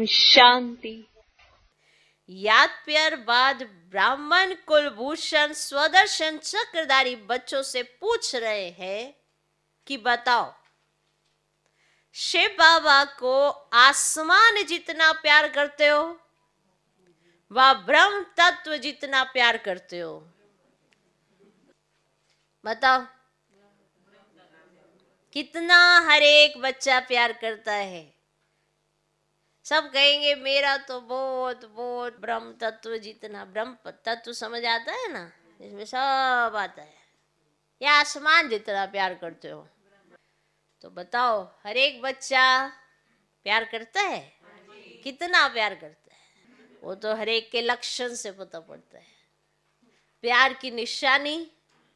ओम शांति याद प्यार बाद ब्राह्मण कुलभूषण स्वदर्शन चक्रधारी बच्चों से पूछ रहे हैं कि बताओ शिव बाबा को आसमान जितना प्यार करते हो व ब्रह्म तत्व जितना प्यार करते हो बताओ कितना हर एक बच्चा प्यार करता है सब कहेंगे मेरा तो बोध बोध ब्रह्म तत्व जितना ब्रह्म तत्व समझ आता है ना इसमें सब आता है या आसमान जितना प्यार करते हो तो बताओ हर एक बच्चा प्यार करता है कितना प्यार करता है वो तो हर एक के लक्षण से पता पड़ता है प्यार की निशानी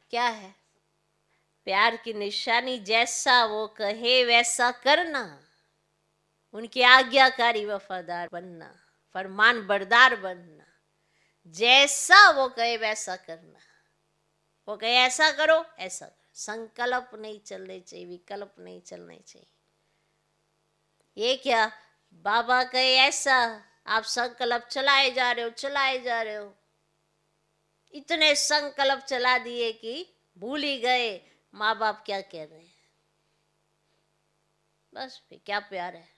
क्या है प्यार की निशानी जैसा वो कहे वैसा करना उनके आज्ञाकारी वफादार बनना फरमान बरदार बनना जैसा वो कहे वैसा करना वो कहे ऐसा करो ऐसा करो संकल्प नहीं चलने चाहिए विकल्प नहीं चलने चाहिए ये क्या बाबा कहे ऐसा आप संकल्प चलाए जा रहे हो चलाए जा रहे हो इतने संकल्प चला दिए कि भूल ही गए माँ बाप क्या कह रहे हैं बस क्या प्यार है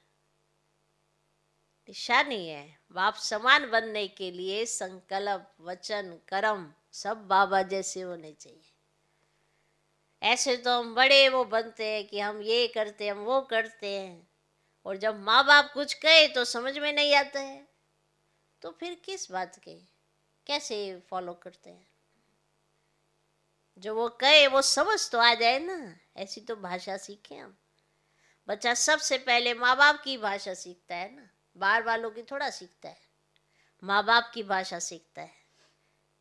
निशानी है बाप समान बनने के लिए संकल्प वचन कर्म सब बाबा जैसे होने चाहिए ऐसे तो हम बड़े वो बनते हैं कि हम ये करते हम वो करते हैं और जब माँ बाप कुछ कहे तो समझ में नहीं आता है तो फिर किस बात के कैसे फॉलो करते हैं जो वो कहे वो समझ तो आ जाए ना ऐसी तो भाषा सीखे हम बच्चा सबसे पहले माँ बाप की भाषा सीखता है ना बाहर वालों की थोड़ा सीखता है माँ बाप की भाषा सीखता है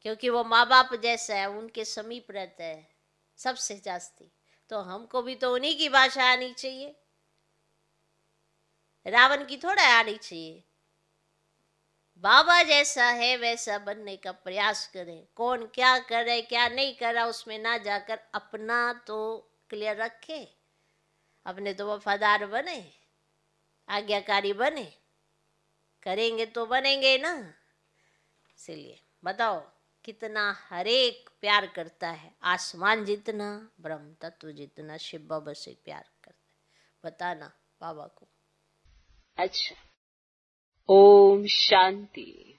क्योंकि वो माँ बाप जैसा है उनके समीप रहता है सबसे जास्ती तो हमको भी तो उन्हीं की भाषा आनी चाहिए रावण की थोड़ा आनी चाहिए बाबा जैसा है वैसा बनने का प्रयास करें कौन क्या कर क्या नहीं कर रहा उसमें ना जाकर अपना तो क्लियर रखे अपने तो वफादार बने आज्ञाकारी बने करेंगे तो बनेंगे ना इसलिए बताओ कितना हरेक प्यार करता है आसमान जितना ब्रह्म तत्व जितना शिव बाबा से प्यार करता है बताना बाबा को अच्छा ओम शांति